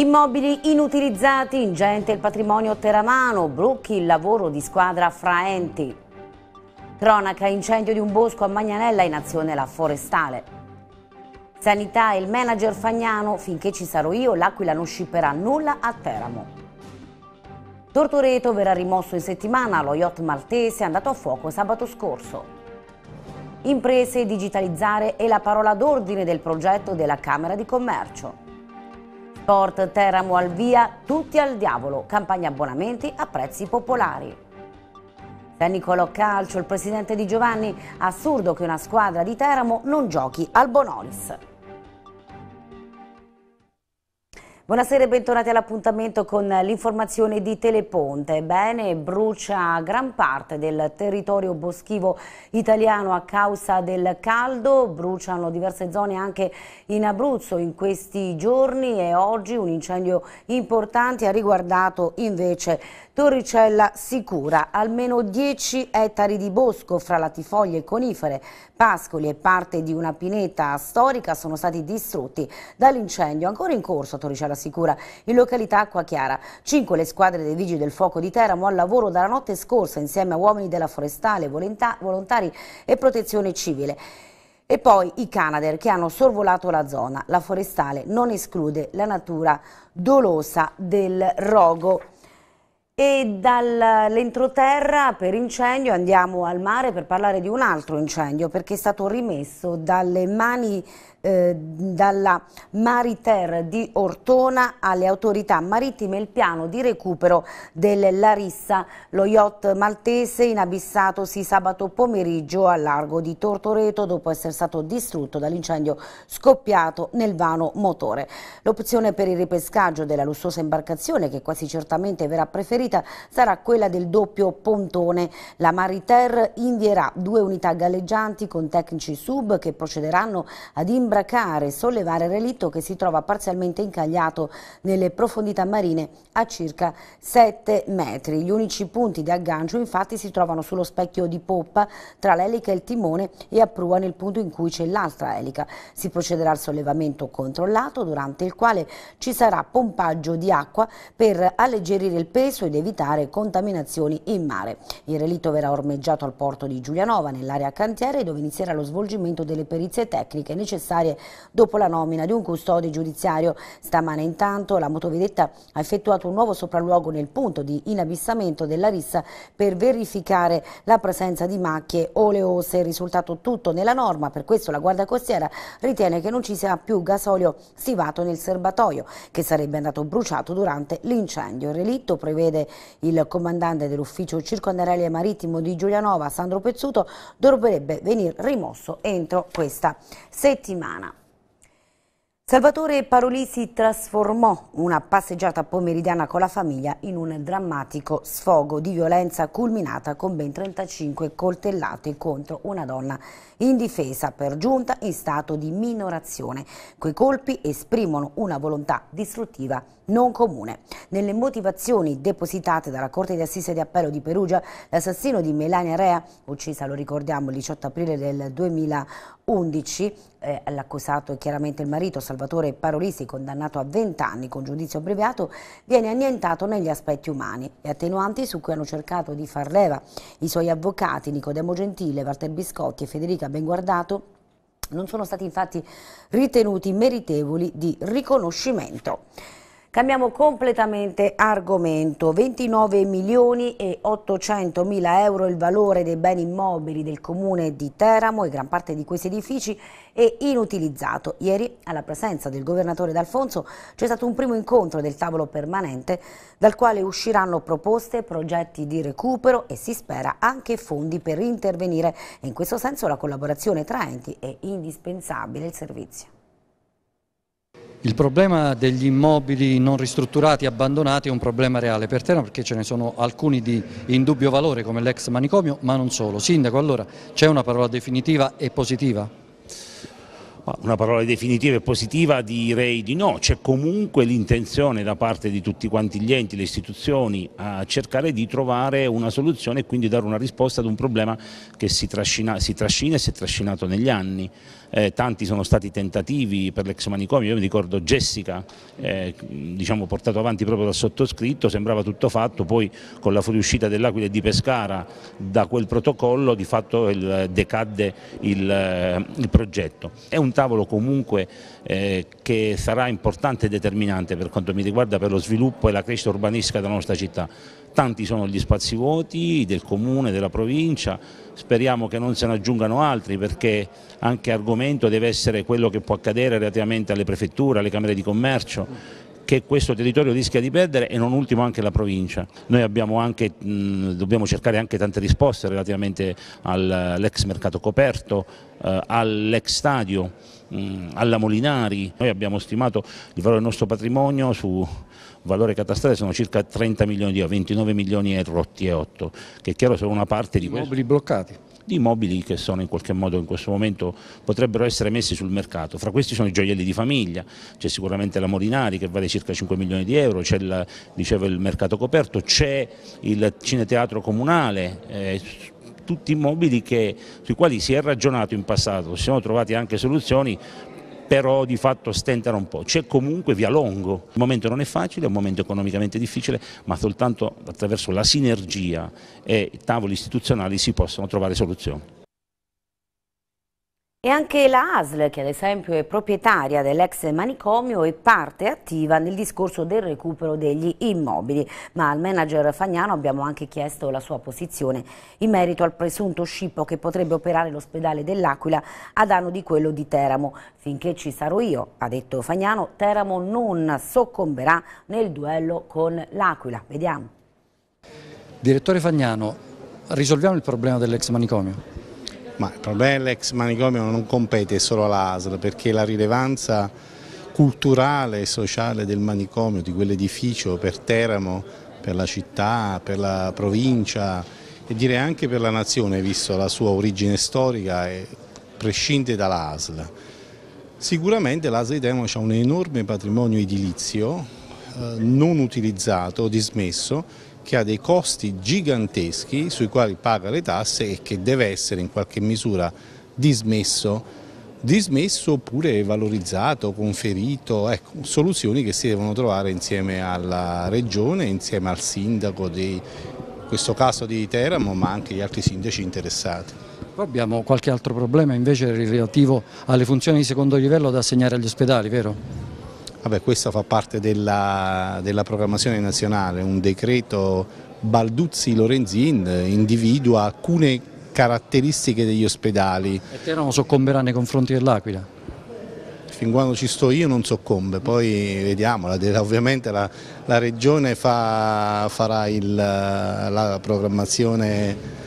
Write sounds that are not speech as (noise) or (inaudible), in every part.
Immobili inutilizzati, ingente il patrimonio teramano, Brucchi il lavoro di squadra fra enti. Cronaca, incendio di un bosco a Magnanella in azione la forestale. Sanità e il manager Fagnano, finché ci sarò io l'Aquila non scipperà nulla a Teramo. Tortoreto verrà rimosso in settimana, lo yacht maltese è andato a fuoco sabato scorso. Imprese, digitalizzare è la parola d'ordine del progetto della Camera di Commercio. Sport Teramo al via, tutti al diavolo, campagna abbonamenti a prezzi popolari. Da Nicolò Calcio, il presidente di Giovanni, assurdo che una squadra di Teramo non giochi al Bonolis. Buonasera e bentornati all'appuntamento con l'informazione di Teleponte. Bene, brucia gran parte del territorio boschivo italiano a causa del caldo, bruciano diverse zone anche in Abruzzo in questi giorni e oggi un incendio importante ha riguardato invece Torricella Sicura, almeno 10 ettari di bosco fra latifoglie e conifere, pascoli e parte di una pineta storica sono stati distrutti dall'incendio ancora in corso a Torricella Sicura sicura in località Acqua Chiara. Cinque le squadre dei Vigili del Fuoco di Teramo al lavoro dalla notte scorsa insieme a uomini della Forestale, volontari e protezione civile. E poi i Canadair che hanno sorvolato la zona. La forestale non esclude la natura dolosa del rogo. E dall'entroterra per incendio andiamo al mare per parlare di un altro incendio perché è stato rimesso dalle mani eh, dalla Mariter di Ortona alle autorità marittime il piano di recupero del Larissa. Lo yacht maltese inabissatosi sabato pomeriggio a largo di Tortoreto dopo essere stato distrutto dall'incendio scoppiato nel vano motore. L'opzione per il ripescaggio della lussuosa imbarcazione, che quasi certamente verrà preferita, sarà quella del doppio pontone. La Mariter invierà due unità galleggianti con tecnici sub che procederanno ad imbarcare imbracare e sollevare il relitto che si trova parzialmente incagliato nelle profondità marine a circa 7 metri. Gli unici punti di aggancio infatti si trovano sullo specchio di poppa tra l'elica e il timone e a prua nel punto in cui c'è l'altra elica. Si procederà al sollevamento controllato durante il quale ci sarà pompaggio di acqua per alleggerire il peso ed evitare contaminazioni in mare. Il relitto verrà ormeggiato al porto di Giulianova nell'area cantiere dove inizierà lo svolgimento delle perizie tecniche necessarie giudiziarie dopo la nomina di un custode giudiziario. Stamane intanto la motovedetta ha effettuato un nuovo sopralluogo nel punto di inabissamento della rissa per verificare la presenza di macchie oleose. Il Risultato tutto nella norma, per questo la Guardia Costiera ritiene che non ci sia più gasolio stivato nel serbatoio che sarebbe andato bruciato durante l'incendio. Il relitto prevede il comandante dell'ufficio circondarelli marittimo di Giulianova, Sandro Pezzuto, dovrebbe venire rimosso entro questa settimana. Toscana. Salvatore Parolisi trasformò una passeggiata pomeridiana con la famiglia in un drammatico sfogo di violenza culminata con ben 35 coltellate contro una donna indifesa per giunta in stato di minorazione. Quei colpi esprimono una volontà distruttiva non comune. Nelle motivazioni depositate dalla Corte di Assise di Appello di Perugia, l'assassino di Melania Rea, uccisa lo ricordiamo il 18 aprile del 2011, eh, l'accusato è chiaramente il marito Salvatore Parolisi, condannato a 20 anni con giudizio abbreviato, viene annientato negli aspetti umani. Le attenuanti su cui hanno cercato di far leva i suoi avvocati Nicodemo Gentile, Walter Biscotti e Federica Benguardato non sono stati infatti ritenuti meritevoli di riconoscimento. Cambiamo completamente argomento. 29 milioni e 800 mila euro il valore dei beni immobili del comune di Teramo e gran parte di questi edifici è inutilizzato. Ieri, alla presenza del governatore D'Alfonso, c'è stato un primo incontro del tavolo permanente dal quale usciranno proposte, progetti di recupero e si spera anche fondi per intervenire. In questo senso la collaborazione tra enti è indispensabile il servizio. Il problema degli immobili non ristrutturati, abbandonati è un problema reale per terra perché ce ne sono alcuni di indubbio valore come l'ex manicomio ma non solo. Sindaco allora c'è una parola definitiva e positiva? Una parola definitiva e positiva direi di no, c'è comunque l'intenzione da parte di tutti quanti gli enti, le istituzioni a cercare di trovare una soluzione e quindi dare una risposta ad un problema che si, trascina, si trascina e si è trascinato negli anni. Eh, tanti sono stati tentativi per l'ex manicomio, io mi ricordo Jessica, eh, diciamo portato avanti proprio dal sottoscritto, sembrava tutto fatto, poi con la fuoriuscita dell'Aquila e di Pescara da quel protocollo di fatto il, decadde il, eh, il progetto. È un un tavolo comunque eh, che sarà importante e determinante per quanto mi riguarda per lo sviluppo e la crescita urbanistica della nostra città. Tanti sono gli spazi vuoti del comune, della provincia, speriamo che non se ne aggiungano altri perché anche argomento deve essere quello che può accadere relativamente alle prefetture, alle camere di commercio che questo territorio rischia di perdere e non ultimo anche la provincia. Noi anche, mh, dobbiamo cercare anche tante risposte relativamente all'ex mercato coperto, eh, all'ex stadio, mh, alla Molinari. Noi abbiamo stimato il valore del nostro patrimonio su valore catastrale sono circa 30 milioni di euro, 29 milioni e rotti e 8, che è chiaro sono una parte di... I mobili bloccati di immobili che sono in qualche modo in questo momento potrebbero essere messi sul mercato. Fra questi sono i gioielli di famiglia, c'è sicuramente la Morinari che vale circa 5 milioni di euro, c'è il, il, mercato coperto, c'è il cineteatro comunale. Eh, tutti immobili che, sui quali si è ragionato in passato, si sono trovate anche soluzioni però di fatto stentano un po'. C'è comunque via Longo, il momento non è facile, è un momento economicamente difficile, ma soltanto attraverso la sinergia e i tavoli istituzionali si possono trovare soluzioni. E anche la ASL, che ad esempio è proprietaria dell'ex manicomio, è parte attiva nel discorso del recupero degli immobili. Ma al manager Fagnano abbiamo anche chiesto la sua posizione in merito al presunto scippo che potrebbe operare l'ospedale dell'Aquila a danno di quello di Teramo. Finché ci sarò io, ha detto Fagnano, Teramo non soccomberà nel duello con l'Aquila. Vediamo. Direttore Fagnano, risolviamo il problema dell'ex manicomio. Ma il problema dell'ex manicomio non compete solo alla perché la rilevanza culturale e sociale del manicomio, di quell'edificio per Teramo, per la città, per la provincia e direi anche per la nazione, visto la sua origine storica, prescinde dalla Sicuramente l'ASL di Teramo ha un enorme patrimonio edilizio eh, non utilizzato, dismesso, che ha dei costi giganteschi sui quali paga le tasse e che deve essere in qualche misura dismesso dismesso oppure valorizzato, conferito, ecco, soluzioni che si devono trovare insieme alla regione, insieme al sindaco di in questo caso di Teramo ma anche gli altri sindaci interessati. Poi abbiamo qualche altro problema invece relativo alle funzioni di secondo livello da assegnare agli ospedali, vero? Vabbè, questa fa parte della, della programmazione nazionale, un decreto Balduzzi-Lorenzin individua alcune caratteristiche degli ospedali. E non soccomberà nei confronti dell'Aquila? Fin quando ci sto io non soccombe, poi vediamo, (laughs) ovviamente la, la regione fa, farà il, la programmazione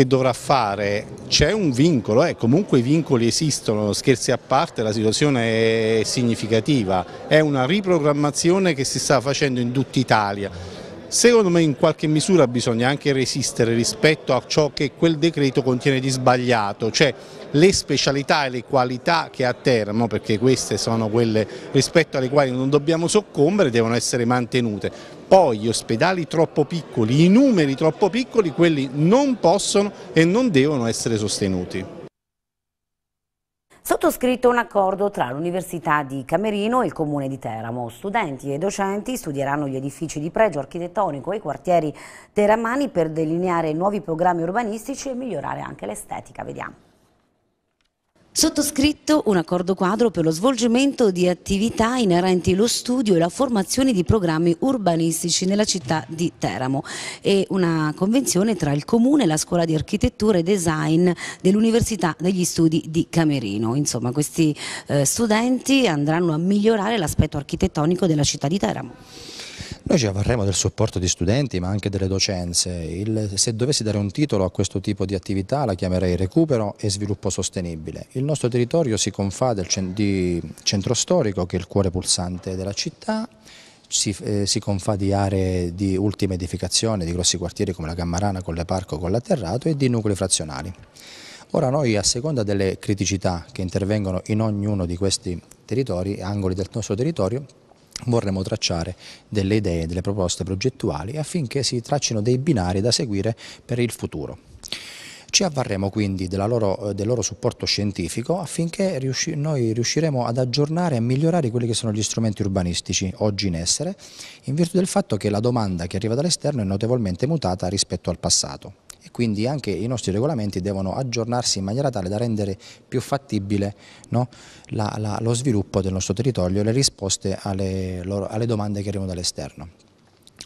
che dovrà fare, c'è un vincolo, eh, comunque i vincoli esistono, scherzi a parte, la situazione è significativa, è una riprogrammazione che si sta facendo in tutta Italia. Secondo me in qualche misura bisogna anche resistere rispetto a ciò che quel decreto contiene di sbagliato, cioè le specialità e le qualità che ha Teramo, perché queste sono quelle rispetto alle quali non dobbiamo soccombere, devono essere mantenute. Poi gli ospedali troppo piccoli, i numeri troppo piccoli, quelli non possono e non devono essere sostenuti sottoscritto un accordo tra l'Università di Camerino e il Comune di Teramo. Studenti e docenti studieranno gli edifici di pregio architettonico e i quartieri teramani per delineare nuovi programmi urbanistici e migliorare anche l'estetica. Vediamo. Sottoscritto un accordo quadro per lo svolgimento di attività inerenti lo studio e la formazione di programmi urbanistici nella città di Teramo e una convenzione tra il Comune e la Scuola di Architettura e Design dell'Università degli Studi di Camerino. Insomma, questi eh, studenti andranno a migliorare l'aspetto architettonico della città di Teramo. Noi ci avverremo del supporto di studenti ma anche delle docenze. Il, se dovessi dare un titolo a questo tipo di attività la chiamerei recupero e sviluppo sostenibile. Il nostro territorio si confà del, di centro storico che è il cuore pulsante della città si, eh, si, confà di aree di ultima edificazione, di grossi quartieri come la Gammarana, con le Parco, con Atterrato e di nuclei frazionali. Ora noi a seconda delle criticità che intervengono in ognuno di questi territori, angoli del nostro territorio, vorremmo tracciare delle idee, delle proposte progettuali affinché si traccino dei binari da seguire per il futuro. Ci avvarremo quindi loro, eh, del loro supporto scientifico affinché riusci noi riusciremo ad aggiornare e migliorare quelli che sono gli strumenti urbanistici oggi in essere, in virtù del fatto che la domanda che arriva dall'esterno è notevolmente mutata rispetto al passato e quindi anche i nostri regolamenti devono aggiornarsi in maniera tale da rendere più fattibile no, la, la, lo sviluppo del nostro territorio e le risposte alle, loro, alle domande che arrivano dall'esterno.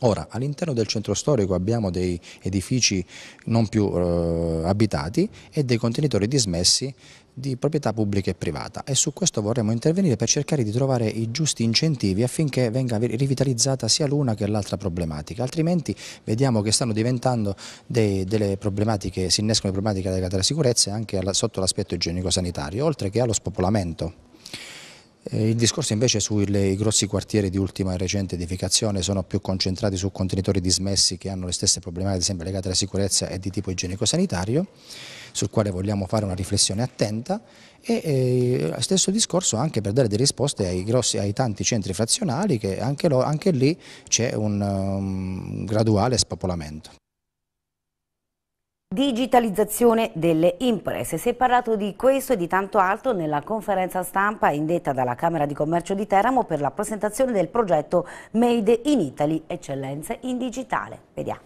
Ora, all'interno del centro storico abbiamo dei edifici non più eh, abitati e dei contenitori dismessi di proprietà pubblica e privata e su questo vorremmo intervenire per cercare di trovare i giusti incentivi affinché venga rivitalizzata sia l'una che l'altra problematica, altrimenti vediamo che stanno diventando dei, delle problematiche, si innescono le problematiche legate alla sicurezza anche alla, sotto l'aspetto igienico-sanitario, oltre che allo spopolamento. Eh, il discorso invece sui grossi quartieri di ultima e recente edificazione sono più concentrati su contenitori dismessi che hanno le stesse problematiche sempre legate alla sicurezza e di tipo igienico-sanitario sul quale vogliamo fare una riflessione attenta e eh, stesso discorso anche per dare delle risposte ai, grossi, ai tanti centri frazionali che anche, lo, anche lì c'è un um, graduale spopolamento. Digitalizzazione delle imprese. Si è parlato di questo e di tanto altro nella conferenza stampa indetta dalla Camera di Commercio di Teramo per la presentazione del progetto Made in Italy Eccellenze in Digitale. Vediamo.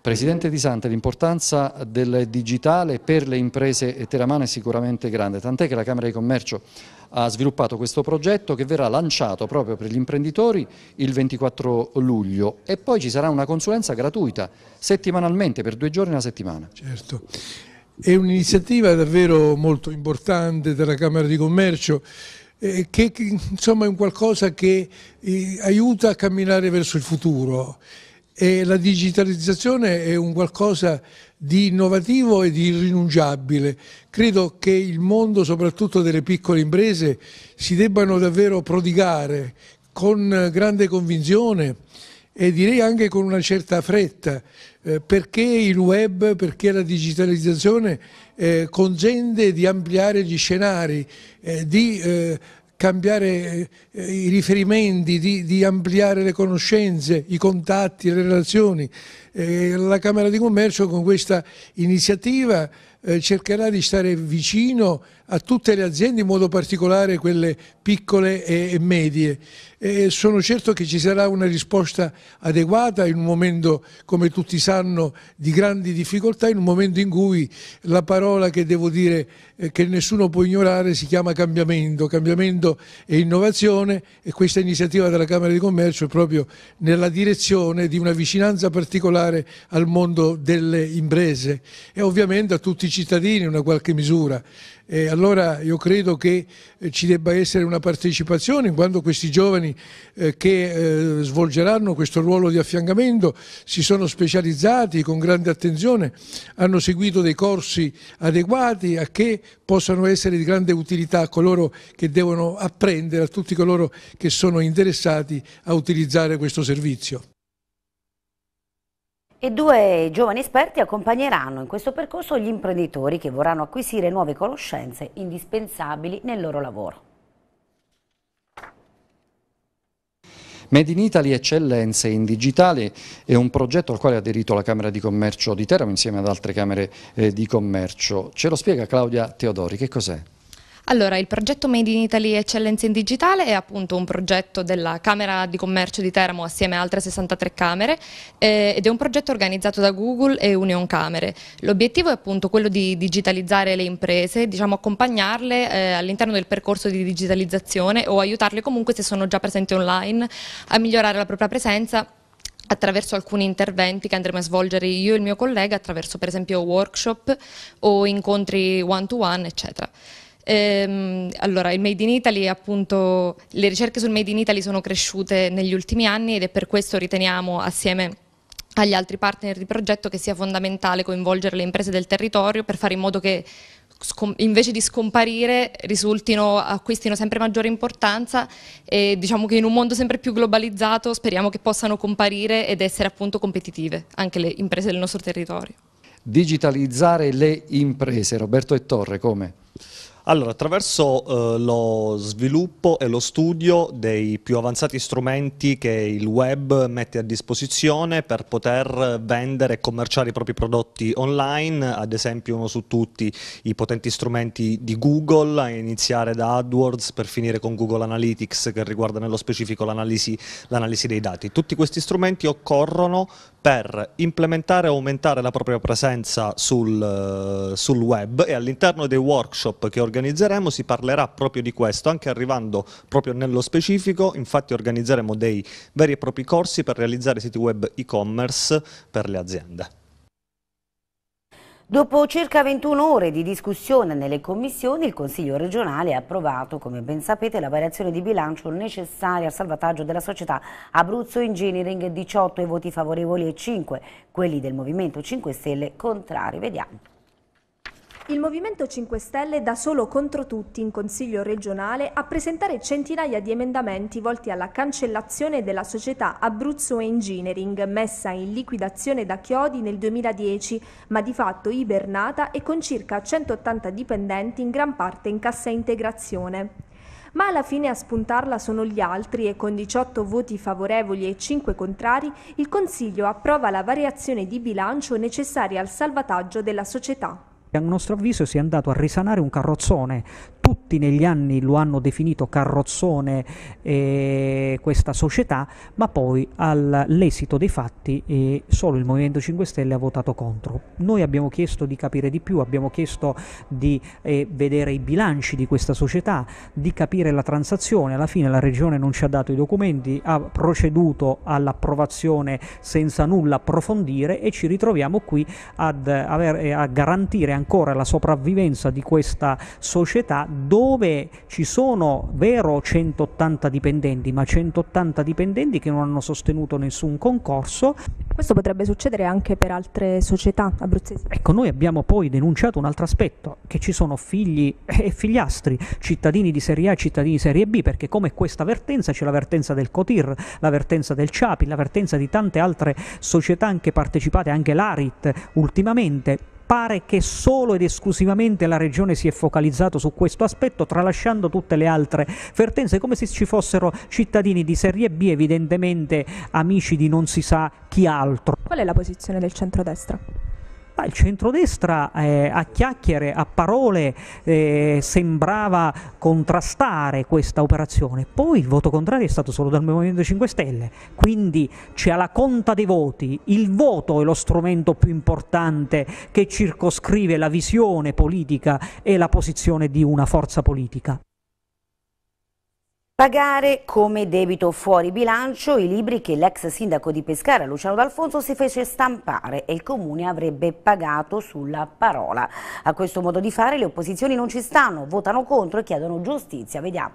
Presidente Di Sante, l'importanza del digitale per le imprese teramane è sicuramente grande, tant'è che la Camera di Commercio ha sviluppato questo progetto che verrà lanciato proprio per gli imprenditori il 24 luglio e poi ci sarà una consulenza gratuita settimanalmente per due giorni alla settimana. Certo. È un'iniziativa davvero molto importante della Camera di Commercio eh, che insomma è un qualcosa che eh, aiuta a camminare verso il futuro. E la digitalizzazione è un qualcosa di innovativo e di irrinunciabile. Credo che il mondo, soprattutto delle piccole imprese, si debbano davvero prodigare con grande convinzione e direi anche con una certa fretta, eh, perché il web, perché la digitalizzazione eh, consente di ampliare gli scenari, eh, di eh, cambiare eh, i riferimenti, di, di, ampliare le conoscenze, i contatti, le relazioni. Eh, la Camera di Commercio con questa iniziativa eh, cercherà di stare vicino a tutte le aziende, in modo particolare quelle piccole e medie. E sono certo che ci sarà una risposta adeguata in un momento, come tutti sanno, di grandi difficoltà, in un momento in cui la parola che devo dire eh, che nessuno può ignorare si chiama cambiamento, cambiamento e innovazione e questa iniziativa della Camera di Commercio è proprio nella direzione di una vicinanza particolare al mondo delle imprese e ovviamente a tutti i cittadini in una qualche misura. E allora io credo che eh, ci debba essere una partecipazione in quanto questi giovani eh, che eh, svolgeranno questo ruolo di affiancamento si sono specializzati con grande attenzione, hanno seguito dei corsi adeguati a che possano essere di grande utilità a coloro che devono apprendere, a tutti coloro che sono interessati a utilizzare questo servizio. E due giovani esperti accompagneranno in questo percorso gli imprenditori che vorranno acquisire nuove conoscenze indispensabili nel loro lavoro. Made in Italy Eccellenze in Digitale è un progetto al quale ha aderito la Camera di Commercio di Teramo insieme ad altre Camere eh, di Commercio. Ce lo spiega Claudia Teodori, che cos'è? Allora, il progetto Made in Italy Eccellenza in Digitale è appunto un progetto della Camera di Commercio di Teramo assieme a altre 63 Camere eh, ed è un progetto organizzato da Google e Union Camere. L'obiettivo è appunto quello di digitalizzare le imprese, diciamo accompagnarle eh, all'interno del percorso di digitalizzazione o aiutarle comunque se sono già presenti online a migliorare la propria presenza attraverso alcuni interventi che andremo a svolgere io e il mio collega attraverso per esempio workshop o incontri one to one eccetera. Ehm, allora, il Made in Italy, appunto, le ricerche sul Made in Italy sono cresciute negli ultimi anni ed è per questo riteniamo assieme agli altri partner di progetto che sia fondamentale coinvolgere le imprese del territorio per fare in modo che invece di scomparire risultino, acquistino sempre maggiore importanza e diciamo che in un mondo sempre più globalizzato speriamo che possano comparire ed essere appunto competitive anche le imprese del nostro territorio. Digitalizzare le imprese, Roberto e Torre come? Allora, attraverso eh, lo sviluppo e lo studio dei più avanzati strumenti che il web mette a disposizione per poter vendere e commerciare i propri prodotti online, ad esempio uno su tutti i potenti strumenti di Google, a iniziare da AdWords per finire con Google Analytics che riguarda nello specifico l'analisi dei dati. Tutti questi strumenti occorrono per implementare e aumentare la propria presenza sul, eh, sul web e all'interno dei workshop che ho organizzeremo si parlerà proprio di questo, anche arrivando proprio nello specifico, infatti organizzeremo dei veri e propri corsi per realizzare siti web e-commerce per le aziende. Dopo circa 21 ore di discussione nelle commissioni, il Consiglio regionale ha approvato, come ben sapete, la variazione di bilancio necessaria al salvataggio della società Abruzzo Engineering, 18 i voti favorevoli e 5 quelli del Movimento 5 Stelle contrari. Vediamo. Il Movimento 5 Stelle da solo contro tutti in Consiglio regionale a presentare centinaia di emendamenti volti alla cancellazione della società Abruzzo Engineering, messa in liquidazione da Chiodi nel 2010, ma di fatto ibernata e con circa 180 dipendenti in gran parte in cassa integrazione ma alla fine a spuntarla sono gli altri e con 18 voti favorevoli e 5 contrari il Consiglio approva la variazione di bilancio necessaria al salvataggio della società a nostro avviso si è andato a risanare un carrozzone tutti negli anni lo hanno definito carrozzone eh, questa società, ma poi all'esito dei fatti eh, solo il Movimento 5 Stelle ha votato contro. Noi abbiamo chiesto di capire di più, abbiamo chiesto di eh, vedere i bilanci di questa società, di capire la transazione, alla fine la Regione non ci ha dato i documenti, ha proceduto all'approvazione senza nulla approfondire e ci ritroviamo qui ad aver, eh, a garantire ancora la sopravvivenza di questa società dove ci sono vero 180 dipendenti, ma 180 dipendenti che non hanno sostenuto nessun concorso. Questo potrebbe succedere anche per altre società abruzzesi. Ecco, noi abbiamo poi denunciato un altro aspetto, che ci sono figli e figliastri, cittadini di Serie A e cittadini di Serie B, perché come questa vertenza c'è la vertenza del Cotir, la vertenza del Ciapi, la vertenza di tante altre società anche partecipate, anche l'Arit ultimamente, pare che solo ed esclusivamente la regione si è focalizzato su questo aspetto, tralasciando tutte le altre vertenze, come se ci fossero cittadini di serie B, evidentemente amici di non si sa chi altro. Qual è la posizione del centrodestra? ma il centrodestra eh, a chiacchiere, a parole eh, sembrava contrastare questa operazione, poi il voto contrario è stato solo dal Movimento 5 Stelle, quindi c'è la conta dei voti, il voto è lo strumento più importante che circoscrive la visione politica e la posizione di una forza politica. Pagare come debito fuori bilancio i libri che l'ex sindaco di Pescara Luciano D'Alfonso si fece stampare e il comune avrebbe pagato sulla parola. A questo modo di fare le opposizioni non ci stanno, votano contro e chiedono giustizia. Vediamo.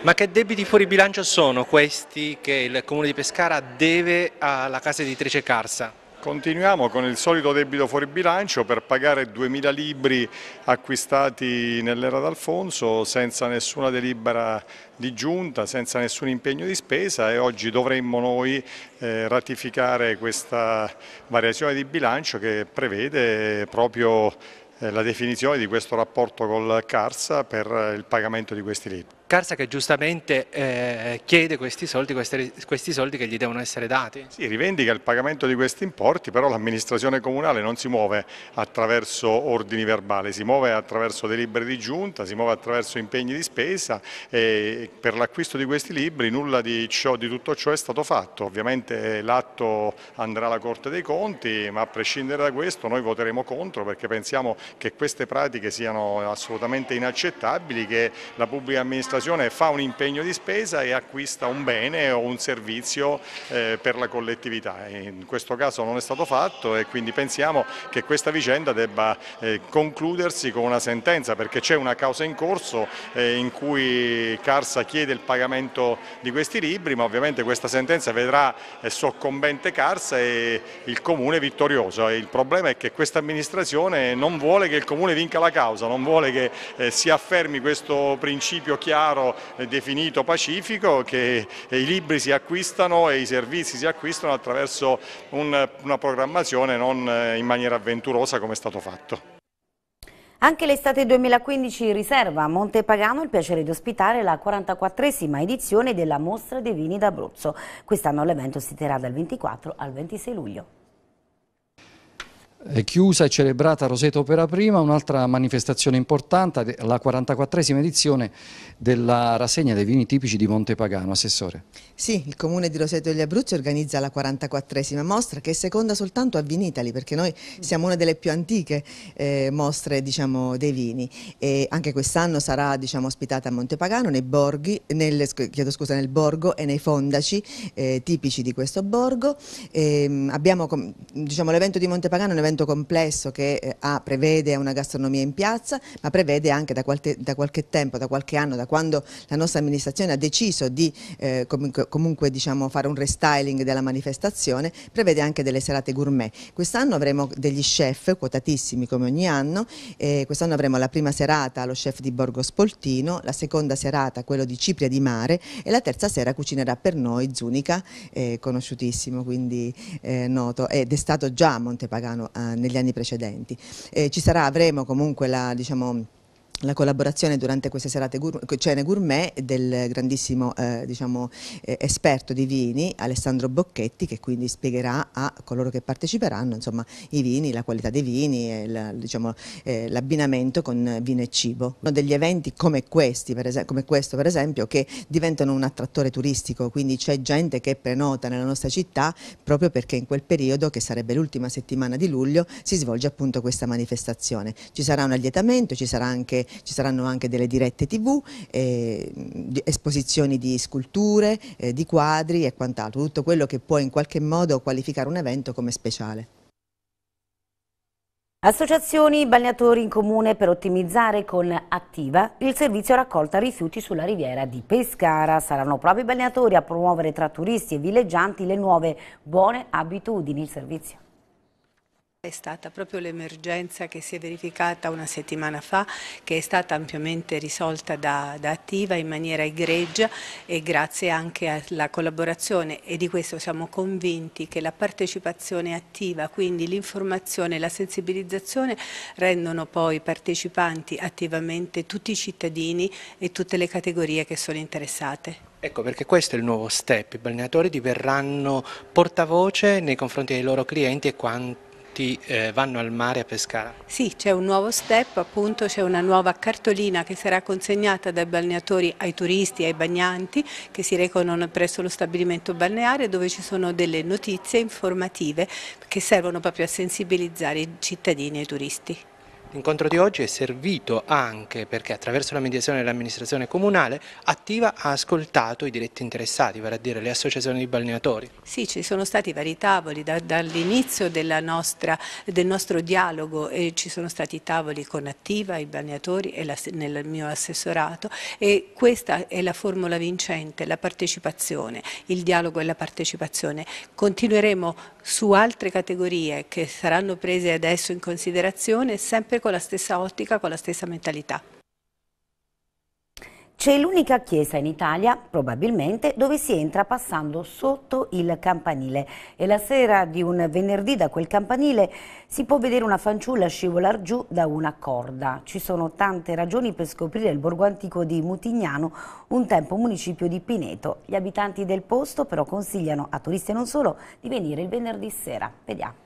Ma che debiti fuori bilancio sono questi che il comune di Pescara deve alla casa editrice Carsa? Continuiamo con il solito debito fuori bilancio per pagare 2.000 libri acquistati nell'era d'Alfonso senza nessuna delibera di giunta, senza nessun impegno di spesa e oggi dovremmo noi eh, ratificare questa variazione di bilancio che prevede proprio eh, la definizione di questo rapporto col CARSA per il pagamento di questi libri. Carsa che giustamente eh, chiede questi soldi, questi, questi soldi che gli devono essere dati. Sì, rivendica il pagamento di questi importi, però l'amministrazione comunale non si muove attraverso ordini verbali, si muove attraverso delibere di giunta, si muove attraverso impegni di spesa e per l'acquisto di questi libri nulla di, ciò, di tutto ciò è stato fatto. Ovviamente eh, l'atto andrà alla Corte dei Conti, ma a prescindere da questo noi voteremo contro perché pensiamo che queste pratiche siano assolutamente inaccettabili, che la pubblica amministrazione un'occasione fa un impegno di spesa e acquista un bene o un servizio eh, per la collettività. In questo caso non è stato fatto e quindi pensiamo che questa vicenda debba eh, concludersi con una sentenza perché c'è una causa in corso eh, in cui Carsa chiede il pagamento di questi libri ma ovviamente questa sentenza vedrà soccombente Carsa e il Comune vittorioso. Il problema è che questa amministrazione non vuole che il Comune vinca la causa, non vuole che si affermi questo principio chiaro chiaro eh, definito pacifico che eh, i libri si acquistano e i servizi si acquistano attraverso un, una programmazione non eh, in maniera avventurosa come è stato fatto. Anche l'estate 2015 riserva a Montepagano il piacere di ospitare la 44esima edizione della Mostra dei Vini d'Abruzzo. Quest'anno l'evento si terrà dal 24 al 26 luglio. È chiusa e celebrata Roseto Opera Prima, un'altra manifestazione importante, la 44esima edizione della rassegna dei vini tipici di Montepagano. Assessore. Sì, il comune di Roseto degli Abruzzi organizza la 44esima mostra che è seconda soltanto a Vinitali perché noi siamo una delle più antiche eh, mostre diciamo, dei vini e anche quest'anno sarà diciamo, ospitata a Montepagano nei borghi, nel, scusa, nel borgo e nei fondaci eh, tipici di questo borgo. Ehm, diciamo, l'evento di Montepagano è un evento intervento complesso che eh, ah, prevede una gastronomia in piazza, ma prevede anche da qualche, da qualche, tempo, da qualche anno, da quando la nostra amministrazione ha deciso di eh, comunque, comunque diciamo, fare un restyling della manifestazione, prevede anche delle serate gourmet. Quest'anno avremo degli chef quotatissimi come ogni anno, eh, quest'anno avremo la prima serata allo chef di Borgo Spoltino, la seconda serata quello di Cipria di Mare e la terza sera cucinerà per noi Zunica, eh, conosciutissimo, quindi eh, noto, ed è stato già a Montepagano eh, negli anni precedenti. ci sarà, avremo comunque la, diciamo, la collaborazione durante queste serate cene gourmet del grandissimo eh, diciamo, eh, esperto di vini Alessandro Bocchetti che quindi spiegherà a coloro che parteciperanno insomma, i vini, la qualità dei vini e l'abbinamento la, diciamo, eh, con vino e cibo. Uno degli eventi come, questi, esempio, come questo per esempio che diventano un attrattore turistico quindi c'è gente che prenota nella nostra città proprio perché in quel periodo che sarebbe l'ultima settimana di luglio si svolge appunto questa manifestazione. Ci sarà un allietamento, ci sarà anche ci saranno anche delle dirette tv, eh, esposizioni di sculture, eh, di quadri e quant'altro, tutto quello che può in qualche modo qualificare un evento come speciale. Associazioni balneatori in comune per ottimizzare con Attiva il servizio raccolta rifiuti sulla riviera di Pescara. Saranno proprio i balneatori a promuovere tra turisti e villeggianti le nuove buone abitudini. Il servizio. È stata proprio l'emergenza che si è verificata una settimana fa che è stata ampiamente risolta da, da, Attiva in maniera egregia e grazie anche alla collaborazione e di questo siamo convinti che la partecipazione attiva, quindi l'informazione e la sensibilizzazione rendono poi partecipanti attivamente tutti i cittadini e tutte le categorie che sono interessate. Ecco perché questo è il nuovo step, i balneatori diverranno portavoce nei confronti dei loro clienti e quanto tutti eh, vanno al mare a pescare? Sì, c'è un nuovo step, appunto c'è una nuova cartolina che sarà consegnata dai balneatori ai turisti, ai bagnanti che si recono presso lo stabilimento balneare dove ci sono delle notizie informative che servono proprio a sensibilizzare i cittadini e i turisti. L'incontro di oggi è servito anche perché attraverso la mediazione dell'amministrazione comunale Attiva ha ascoltato i diretti interessati, vale a dire le associazioni di balneatori. Sì, ci sono stati vari tavoli da, dall'inizio del nostro dialogo, eh, ci sono stati tavoli con Attiva, i balneatori e la, nel mio assessorato e questa è la formula vincente, la partecipazione, il dialogo e la partecipazione. Continueremo su altre categorie che saranno prese adesso in considerazione sempre con la stessa ottica, con la stessa mentalità. C'è l'unica chiesa in Italia, probabilmente, dove si entra passando sotto il campanile e la sera di un venerdì da quel campanile si può vedere una fanciulla scivolar giù da una corda. Ci sono tante ragioni per scoprire il borgo antico di Mutignano, un tempo municipio di Pineto. Gli abitanti del posto però consigliano a turisti e non solo di venire il venerdì sera. Vediamo.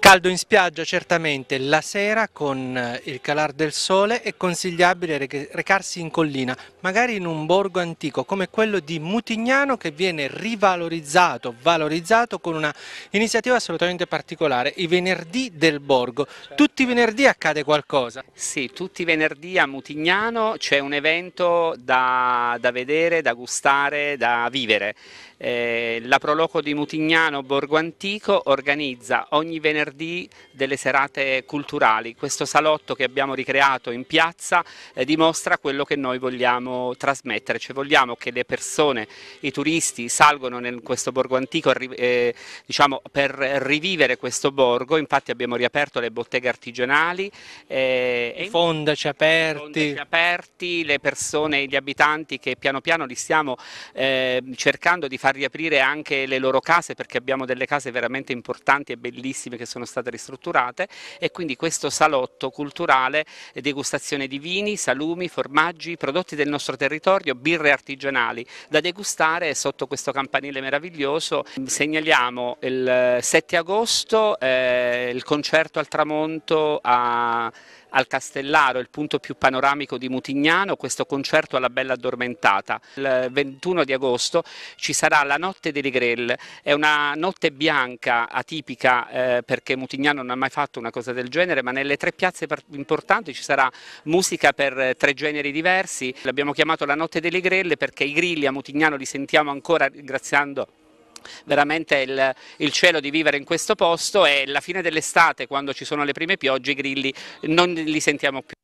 Caldo in spiaggia certamente la sera con eh, il calar del sole è consigliabile recarsi in collina, magari in un borgo antico come quello di Mutignano che viene rivalorizzato, valorizzato con una iniziativa assolutamente particolare, i venerdì del borgo. Certo. Tutti i venerdì accade qualcosa? Sì, tutti i venerdì a Mutignano c'è un evento da, da vedere, da gustare, da vivere. Eh, la Proloco di Mutignano Borgo Antico organizza ogni venerdì delle serate culturali. Questo salotto che abbiamo ricreato in piazza eh, dimostra quello che noi vogliamo trasmettere, cioè vogliamo che le persone, i turisti salgono in questo borgo antico eh, diciamo, per rivivere questo borgo, infatti abbiamo riaperto le botteghe artigianali. Eh, I fondaci aperti. fondaci aperti, le persone, gli abitanti che piano piano li stiamo eh, cercando di far far riaprire anche le loro case perché abbiamo delle case veramente importanti e bellissime che sono state ristrutturate e quindi questo salotto culturale eh, degustazione di vini, salumi, formaggi, prodotti del nostro territorio, birre artigianali da degustare sotto questo campanile meraviglioso. Segnaliamo il 7 eh, agosto eh, il concerto al tramonto a al Castellaro, il punto più panoramico di Mutignano, questo concerto alla Bella Addormentata. Il 21 di agosto ci sarà la Notte delle Grell, è una notte bianca atipica eh, perché Mutignano non ha mai fatto una cosa del genere, ma nelle tre piazze importanti ci sarà musica per tre generi diversi. L'abbiamo chiamato la Notte delle Grelle perché i grilli a Mutignano li sentiamo ancora ringraziando veramente il, il, cielo di vivere in questo posto e la fine dell'estate quando ci sono le prime piogge i grilli non li sentiamo più.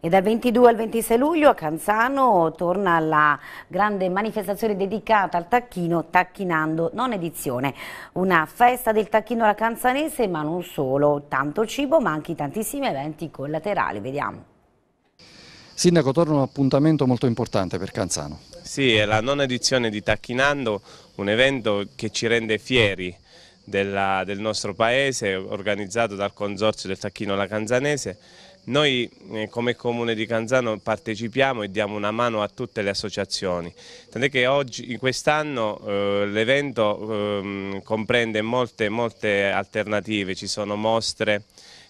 E dal 22 al 26 luglio a Canzano torna la grande manifestazione dedicata al tacchino Tacchinando non edizione. Una festa del tacchino alla canzanese ma non solo, tanto cibo ma anche tantissimi eventi collaterali, vediamo. Sindaco, torna un appuntamento molto importante per Canzano. Sì, è la nona edizione di Tacchinando, un evento che ci rende fieri della, del nostro paese, organizzato dal Consorzio del Tacchino La Canzanese. Noi eh, come Comune di Canzano partecipiamo e diamo una mano a tutte le associazioni, tant'è che oggi, quest'anno eh, l'evento eh, comprende molte, molte alternative, ci sono mostre,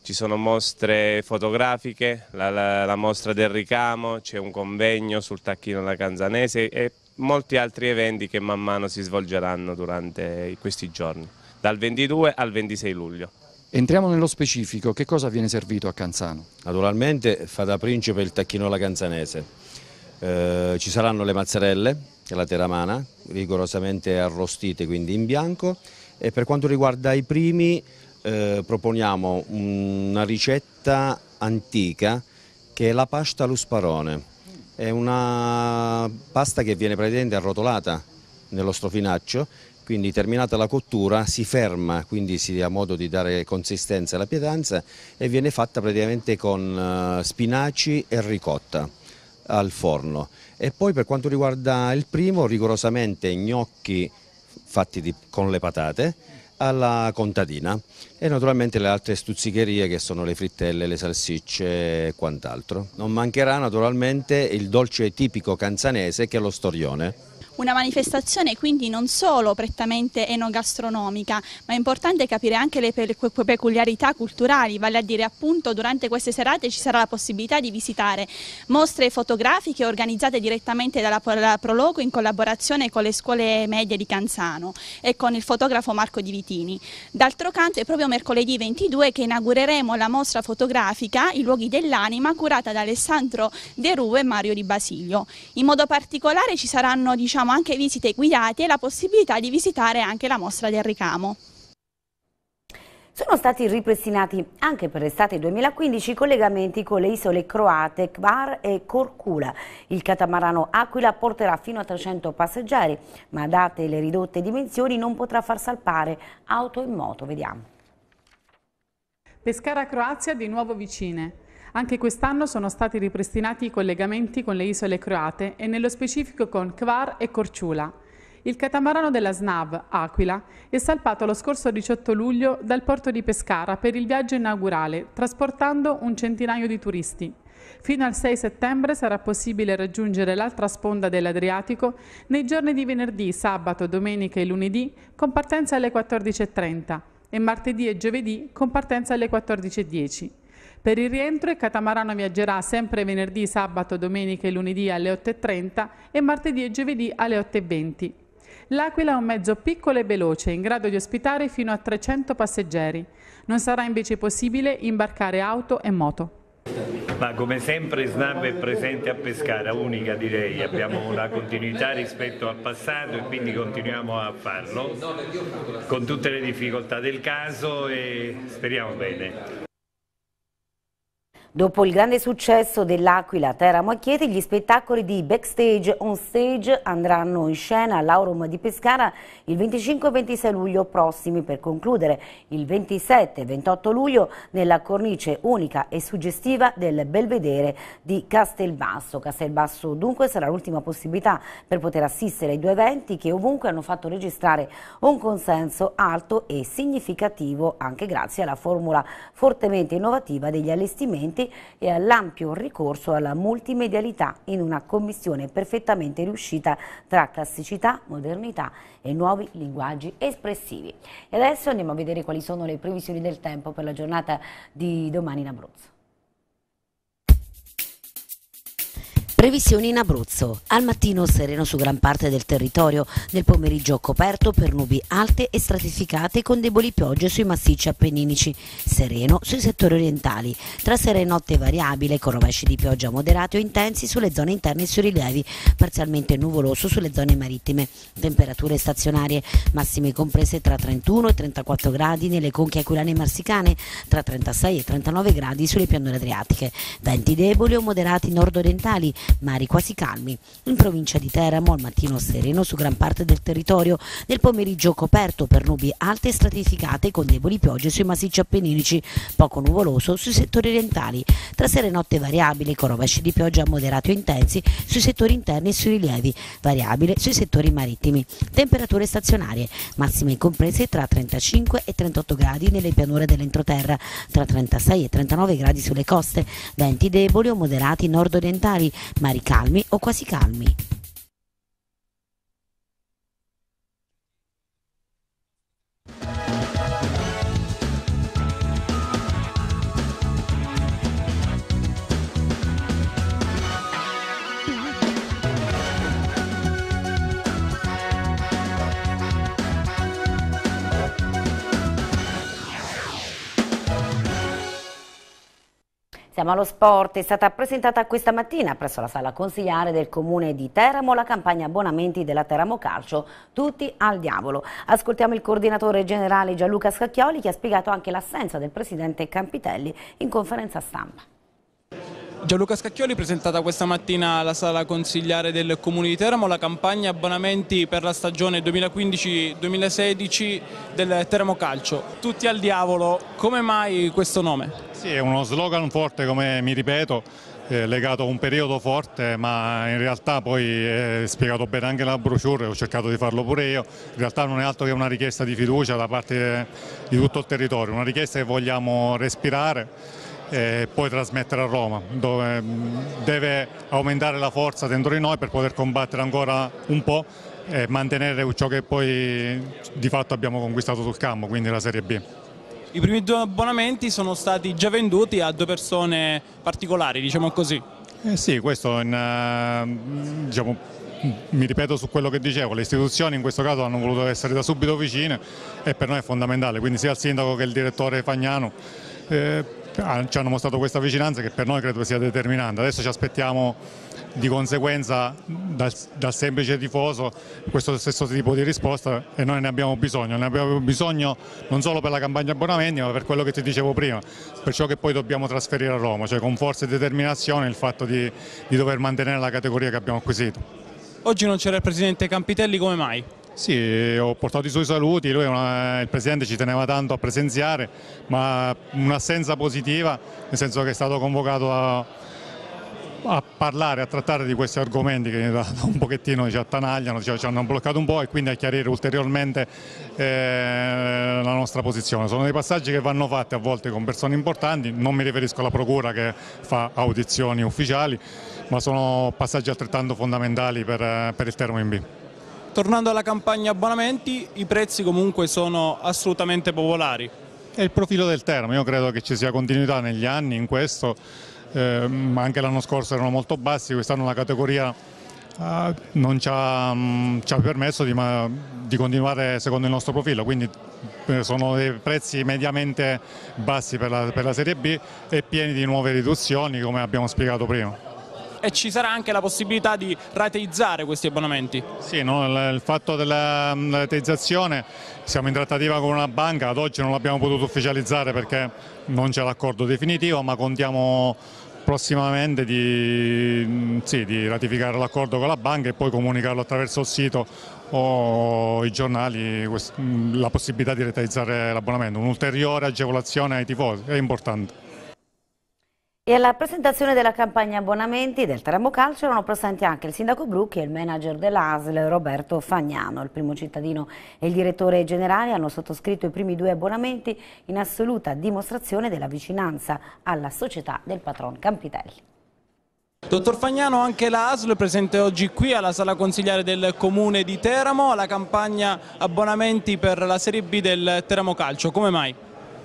ci sono mostre fotografiche, la, la, la mostra del ricamo, c'è un convegno sul tacchino alla canzanese e molti altri eventi che man mano si svolgeranno durante questi giorni, dal 22 al 26 luglio. Entriamo nello specifico, che cosa viene servito a Canzano? Naturalmente fa da principe il tacchino alla canzanese, eh, ci saranno le mazzarelle, la teramana, rigorosamente arrostite quindi in bianco e per quanto riguarda i primi eh, proponiamo una ricetta antica che è la pasta allo sparone. È una pasta che viene praticamente arrotolata nello strofinaccio, quindi terminata la cottura si ferma, quindi si ha modo di dare consistenza alla pietanza e viene fatta praticamente con eh, spinaci e ricotta al forno. E poi per quanto riguarda il primo, rigorosamente gnocchi fatti di, con le patate, alla contadina e naturalmente le altre stuzzicherie che sono le frittelle, le salsicce e quant'altro. Non mancherà naturalmente il dolce tipico canzanese che è lo storione una manifestazione quindi non solo prettamente enogastronomica, ma è importante capire anche le peculiarità culturali, vale a dire appunto durante queste serate ci sarà la possibilità di visitare mostre fotografiche organizzate direttamente dalla Prologo in collaborazione con le scuole medie di Canzano e con il fotografo Marco Di Vitini. D'altro canto è proprio mercoledì 22 che inaugureremo la mostra fotografica I luoghi dell'anima curata da Alessandro De Rue e Mario Di Basilio. In modo particolare ci saranno diciamo offriamo anche visite guidate e la possibilità di visitare anche la mostra del ricamo. Sono stati ripristinati anche per l'estate 2015 i collegamenti con le isole croate Kvar e Korkula. Il catamarano Aquila porterà fino a 300 passeggeri, ma date le ridotte dimensioni non potrà far salpare auto e moto. Vediamo. Pescara Croazia di nuovo vicine. Anche quest'anno sono stati ripristinati i collegamenti con le isole croate e nello specifico con Kvar e Corciula. Il catamarano della SNAV, Aquila, è salpato lo scorso 18 luglio dal porto di Pescara per il viaggio inaugurale, trasportando un centinaio di turisti. Fino al 6 settembre sarà possibile raggiungere l'altra sponda dell'Adriatico nei giorni di venerdì, sabato, domenica e lunedì con partenza alle 14.30 e martedì e giovedì con partenza alle 14.10. Per il rientro il catamarano viaggerà sempre venerdì, sabato, domenica e lunedì alle 8.30 e martedì e giovedì alle 8.20. L'Aquila è un mezzo piccolo e veloce, in grado di ospitare fino a 300 passeggeri. Non sarà invece possibile imbarcare auto e moto. Ma come sempre Snab è presente a Pescara, unica direi, abbiamo una continuità rispetto al passato e quindi continuiamo a farlo con tutte le difficoltà del caso e speriamo bene. Dopo il grande successo dell'Aquila Teramo a gli spettacoli di Backstage on Stage andranno in scena all'Aurum di Pescara il 25 e 26 luglio prossimi per concludere il 27 e 28 luglio nella cornice unica e suggestiva del Belvedere di Castelbasso. Castelbasso dunque sarà l'ultima possibilità per poter assistere ai due eventi che ovunque hanno fatto registrare un consenso alto e significativo anche grazie alla formula fortemente innovativa degli allestimenti e all'ampio ricorso alla multimedialità in una commissione perfettamente riuscita tra classicità, modernità e nuovi linguaggi espressivi. E adesso andiamo a vedere quali sono le previsioni del tempo per la giornata di domani in Abruzzo. Previsioni in Abruzzo. Al mattino sereno su gran parte del territorio, nel pomeriggio coperto per nubi alte e stratificate con deboli piogge sui massicci appenninici, sereno sui settori orientali, tra sera e notte variabile con rovesci di pioggia moderati o intensi sulle zone interne e sui rilievi, parzialmente nuvoloso sulle zone marittime, temperature stazionarie, massime comprese tra 31 e 34 gradi nelle conche aquilane e marsicane, tra 36 e 39 gradi sulle pianure adriatiche, venti deboli o moderati nord-orientali, mari quasi calmi. In provincia di Teramo al mattino sereno su gran parte del territorio, nel pomeriggio coperto per nubi alte e stratificate con deboli piogge sui massicci appenninici, poco nuvoloso sui settori orientali, tra sere notte variabile con rovesci di pioggia moderati o intensi sui settori interni e sui rilievi, variabile sui settori marittimi. Temperature stazionarie, massime comprese tra 35 e 38 gradi nelle pianure dell'entroterra, tra 36 e 39 gradi sulle coste, venti deboli o moderati nord-orientali, mari calmi o quasi calmi. Siamo allo sport, è stata presentata questa mattina presso la sala consigliare del comune di Teramo la campagna abbonamenti della Teramo Calcio, tutti al diavolo. Ascoltiamo il coordinatore generale Gianluca Scacchioli che ha spiegato anche l'assenza del presidente Campitelli in conferenza stampa. Gianluca Scacchioli presentata questa mattina alla sala consigliare del Comune di Teramo la campagna abbonamenti per la stagione 2015-2016 del Teramo Calcio. Tutti al diavolo, come mai questo nome? Sì, è uno slogan forte come mi ripeto, eh, legato a un periodo forte ma in realtà poi è eh, spiegato bene anche la brochure, ho cercato di farlo pure io, in realtà non è altro che una richiesta di fiducia da parte eh, di tutto il territorio, una richiesta che vogliamo respirare e poi trasmettere a Roma, dove mm, deve aumentare la forza dentro di noi per poter combattere ancora un po' e mantenere ciò che poi di fatto abbiamo conquistato sul campo, quindi la Serie B. I primi due abbonamenti sono stati già venduti a due persone particolari, diciamo così. Eh sì, questo in, eh, diciamo, mi ripeto su quello che dicevo, le istituzioni in questo caso hanno voluto essere da subito vicine e per noi è fondamentale, quindi sia il sindaco che il direttore Fagnano eh, Ah, ci hanno mostrato questa vicinanza che per noi credo sia determinante. Adesso ci aspettiamo di conseguenza dal, dal, semplice tifoso questo stesso tipo di risposta e noi ne abbiamo bisogno, ne abbiamo bisogno non solo per la campagna abbonamenti ma per quello che ti dicevo prima, per ciò che poi dobbiamo trasferire a Roma, cioè con forza e determinazione il fatto di, di dover mantenere la categoria che abbiamo acquisito. Oggi non c'era il Presidente Campitelli, come mai? Sì, ho portato i suoi saluti, lui una, il Presidente ci teneva tanto a presenziare, ma un'assenza positiva, nel senso che è stato convocato a, a, parlare, a trattare di questi argomenti che da, un pochettino ci attanagliano, ci, ci, hanno bloccato un po' e quindi a chiarire ulteriormente eh, la nostra posizione. Sono dei passaggi che vanno fatti a volte con persone importanti, non mi riferisco alla Procura che fa audizioni ufficiali, ma sono passaggi altrettanto fondamentali per, per il Termo in B. Tornando alla campagna abbonamenti, i prezzi comunque sono assolutamente popolari. È il profilo del termo, io credo che ci sia continuità negli anni in questo, eh, anche l'anno scorso erano molto bassi, quest'anno la categoria eh, non ci ha, mh, mm, ci ha permesso di, ma, di, continuare secondo il nostro profilo, quindi eh, sono dei prezzi mediamente bassi per la, per la Serie B e pieni di nuove riduzioni come abbiamo spiegato prima e ci sarà anche la possibilità di rateizzare questi abbonamenti. Sì, no, il fatto della mm, rateizzazione, siamo in trattativa con una banca, ad oggi non l'abbiamo potuto ufficializzare perché non c'è l'accordo definitivo, ma contiamo prossimamente di, mm, sì, di ratificare l'accordo con la banca e poi comunicarlo attraverso il sito o i giornali mm, la possibilità di rateizzare l'abbonamento. Un'ulteriore agevolazione ai tifosi è importante. E alla presentazione della campagna abbonamenti del Teramo Calcio erano presenti anche il sindaco Brucchi e il manager dell'ASL Roberto Fagnano. Il primo cittadino e il direttore generale hanno sottoscritto i primi due abbonamenti in assoluta dimostrazione della vicinanza alla società del patron Campitelli. Dottor Fagnano, anche la ASL è presente oggi qui alla sala consigliare del comune di Teramo alla campagna abbonamenti per la Serie B del Teramo Calcio. Come mai?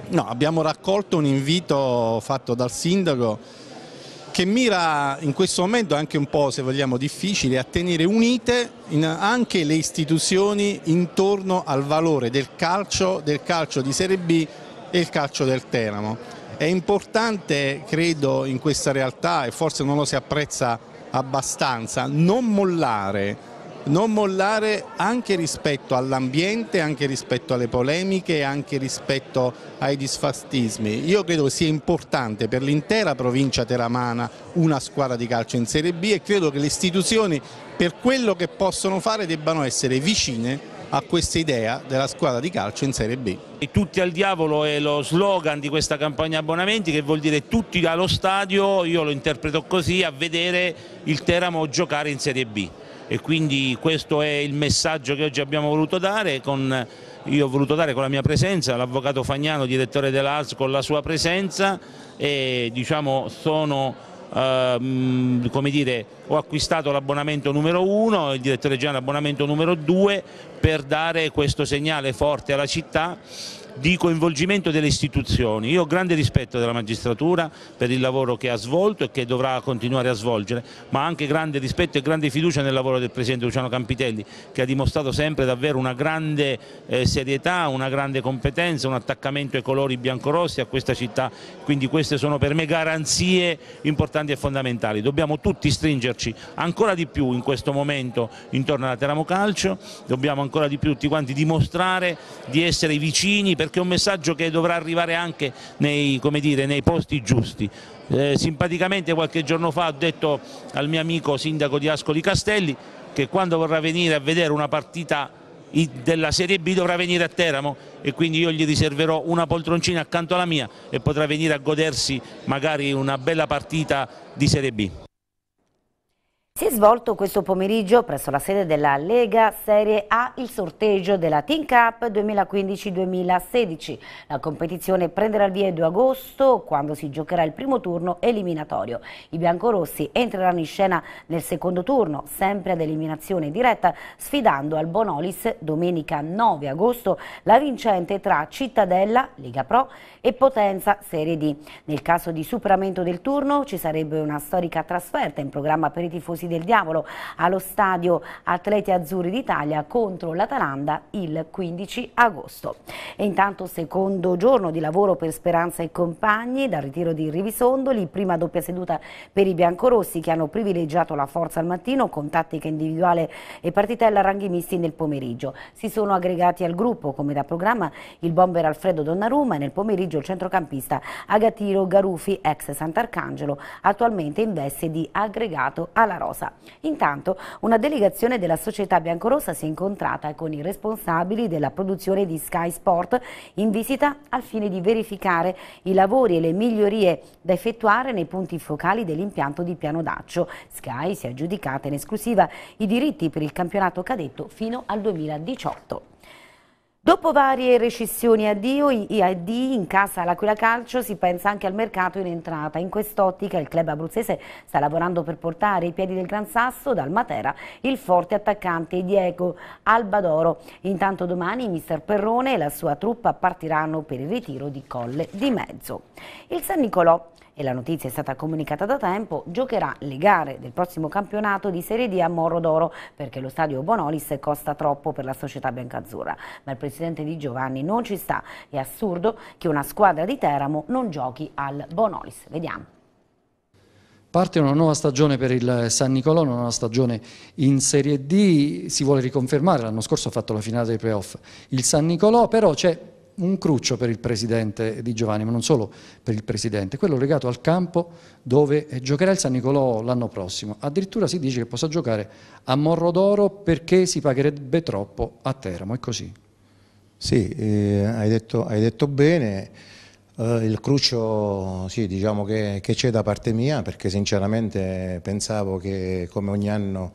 No, abbiamo raccolto un invito fatto dal sindaco che mira in questo momento anche un po', se vogliamo, difficile a tenere unite anche le istituzioni intorno al valore del calcio, del calcio di Serie B e il calcio del Teramo. È importante, credo, in questa realtà, e forse non lo si apprezza abbastanza, non mollare non mollare anche rispetto all'ambiente, anche rispetto alle polemiche, anche rispetto ai disfastismi. Io credo sia importante per l'intera provincia teramana una squadra di calcio in Serie B e credo che le istituzioni per quello che possono fare debbano essere vicine a questa idea della squadra di calcio in Serie B. tutti al diavolo è lo slogan di questa campagna abbonamenti che vuol dire tutti allo stadio, io lo interpreto così, a vedere il Teramo giocare in Serie B e quindi questo è il messaggio che oggi abbiamo voluto dare con, io ho voluto dare con la mia presenza, l'avvocato Fagnano, direttore dell'ARS con la sua presenza e diciamo sono Uh, come dire, ho acquistato l'abbonamento numero 1, il direttore generale l'abbonamento numero 2 per dare questo segnale forte alla città di coinvolgimento delle istituzioni. Io ho grande rispetto della magistratura per il lavoro che ha svolto e che dovrà continuare a svolgere, ma anche grande rispetto e grande fiducia nel lavoro del Presidente Luciano Campitelli che ha dimostrato sempre davvero una grande eh, serietà, una grande competenza, un attaccamento ai colori biancorossi a questa città, quindi queste sono per me garanzie importanti e fondamentali. Dobbiamo tutti stringerci ancora di più in questo momento intorno alla Teramo Calcio, dobbiamo ancora di più tutti quanti dimostrare di essere vicini perché è un messaggio che dovrà arrivare anche nei, dire, nei posti giusti. Eh, simpaticamente qualche giorno fa ho detto al mio amico sindaco di Ascoli Castelli che quando vorrà venire a vedere una partita della Serie B dovrà venire a Teramo e quindi io gli riserverò una poltroncina accanto alla mia e potrà venire a godersi magari una bella partita di Serie B. Si è svolto questo pomeriggio presso la sede della Lega Serie A il sorteggio della Team Cup 2015-2016. La competizione prenderà il via il 2 agosto quando si giocherà il primo turno eliminatorio. I biancorossi entreranno in scena nel secondo turno, sempre ad eliminazione diretta, sfidando al Bonolis domenica 9 agosto la vincente tra Cittadella, Lega Pro e Potenza Serie D. Nel caso di superamento del turno ci sarebbe una storica trasferta in programma per i tifosi tifosi del diavolo allo stadio Atleti Azzurri d'Italia contro l'Atalanta il 15 agosto. E intanto secondo giorno di lavoro per Speranza e compagni dal ritiro di Rivisondoli, prima doppia seduta per i biancorossi che hanno privilegiato la forza al mattino con tattica individuale e partitella ranghi misti nel pomeriggio. Si sono aggregati al gruppo come da programma il bomber Alfredo Donnarumma e nel pomeriggio il centrocampista Agatiro Garufi ex Sant'Arcangelo attualmente in veste di aggregato alla Rosa. Biancorosa. Intanto una delegazione della società biancorosa si è incontrata con i responsabili della produzione di Sky Sport in visita al fine di verificare i lavori e le migliorie da effettuare nei punti focali dell'impianto di Piano Daccio. Sky si è aggiudicata in esclusiva i diritti per il campionato cadetto fino al 2018. Dopo varie recessioni a Dio, in casa l'Aquila Calcio si pensa anche al mercato in entrata. In quest'ottica il club abruzzese sta lavorando per portare ai piedi del Gran Sasso dal Matera il forte attaccante Diego Albadoro. Intanto domani mister Perrone e la sua truppa partiranno per il ritiro di Colle di Mezzo. Il San Nicolò e la notizia è stata comunicata da tempo, giocherà le gare del prossimo campionato di Serie D a Morro d'Oro perché lo stadio Bonolis costa troppo per la società biancazzurra. Ma il presidente Di Giovanni non ci sta. È assurdo che una squadra di Teramo non giochi al Bonolis. Vediamo. Parte una nuova stagione per il San Nicolò, una nuova stagione in Serie D, si vuole riconfermare, l'anno scorso ha fatto la finale dei playoff il San Nicolò, però c'è un cruccio per il presidente Di Giovanni, ma non solo per il presidente, quello legato al campo dove giocherà il San Nicolò l'anno prossimo. Addirittura si dice che possa giocare a Morro d'Oro perché si pagherebbe troppo a Teramo, è così? Sì, eh, hai, detto, hai, detto, bene, eh, il cruccio sì, diciamo che c'è da parte mia perché sinceramente pensavo che come ogni anno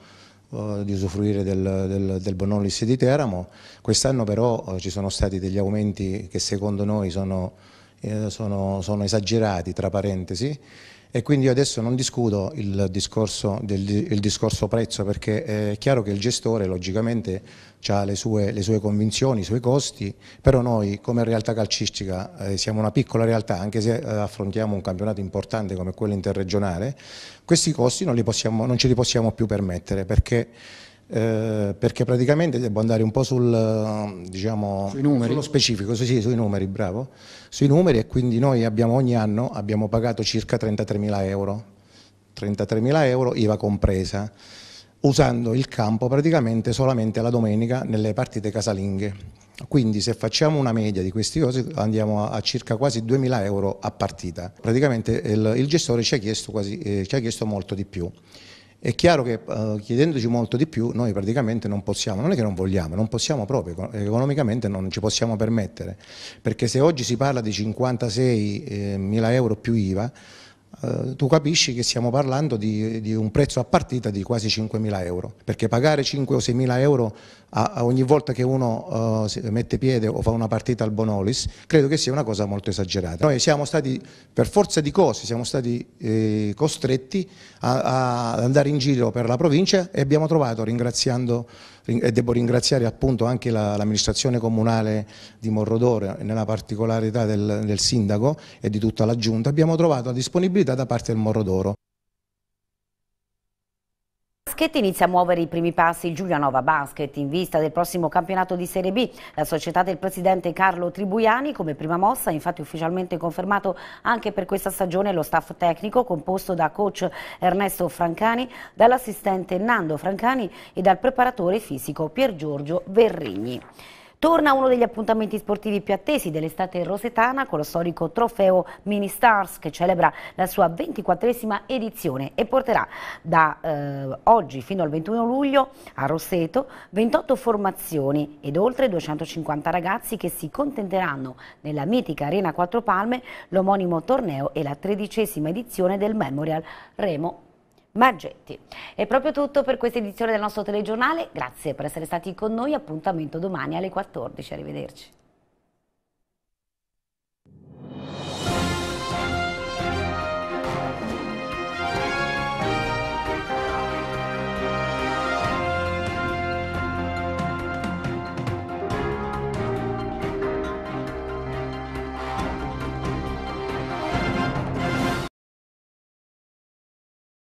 eh, di usufruire del, del, del Bonolis di Teramo. Quest'anno però eh, ci sono stati degli aumenti che secondo noi sono, eh, sono, sono esagerati, tra parentesi, e quindi io adesso non discuto il discorso, del, il discorso prezzo perché è chiaro che il gestore logicamente ha le sue, le sue convinzioni, i suoi costi, però noi come realtà calcistica eh, siamo una piccola realtà anche se eh, affrontiamo un campionato importante come quello interregionale, questi costi non, possiamo, non ce li possiamo più permettere perché eh, perché praticamente devo andare un po' sul, eh, diciamo, sui numeri. sullo specifico, sì, sì, sui numeri, bravo, sui numeri e quindi noi abbiamo, ogni anno abbiamo pagato circa 33.000 euro, 33.000 euro IVA compresa, usando il campo praticamente solamente la domenica nelle partite casalinghe. Quindi se facciamo una media di questi cosi andiamo a, circa quasi 2.000 euro a partita. Praticamente il, il gestore ci ha, quasi, eh, ci ha chiesto molto di più. È chiaro che eh, chiedendoci molto di più noi praticamente non possiamo, non è che non vogliamo, non possiamo proprio, economicamente non ci possiamo permettere, perché se oggi si parla di 56 eh, mila euro più IVA, eh, tu capisci che stiamo parlando di, di, un prezzo a partita di quasi 5 mila euro, perché pagare 5 o 6 mila euro a ogni volta che uno uh, mette piede o fa una partita al Bonolis, credo che sia una cosa molto esagerata. Noi siamo stati, per forza di cose, siamo stati eh, costretti ad andare in giro per la provincia e abbiamo trovato, ringraziando, e devo ringraziare appunto anche l'amministrazione la, comunale di Morrodore, nella particolarità del, del sindaco e di tutta la giunta, abbiamo trovato la disponibilità da parte del Morrodoro basket inizia a muovere i primi passi Giulianova Basket in vista del prossimo campionato di Serie B. La società del presidente Carlo Tribuiani come prima mossa ha infatti ufficialmente confermato anche per questa stagione lo staff tecnico composto da coach Ernesto Francani, dall'assistente Nando Francani e dal preparatore fisico Pier Giorgio Verrigni. Torna uno degli appuntamenti sportivi più attesi dell'estate rosetana con lo storico trofeo Mini Stars che celebra la sua 24esima edizione e porterà da eh, oggi fino al 21 luglio a Rosseto 28 formazioni ed oltre 250 ragazzi che si contenteranno nella mitica Arena Quattro Palme l'omonimo torneo e la tredicesima edizione del Memorial Remo Margetti. È proprio tutto per questa edizione del nostro telegiornale, grazie per essere stati con noi, appuntamento domani alle 14, arrivederci.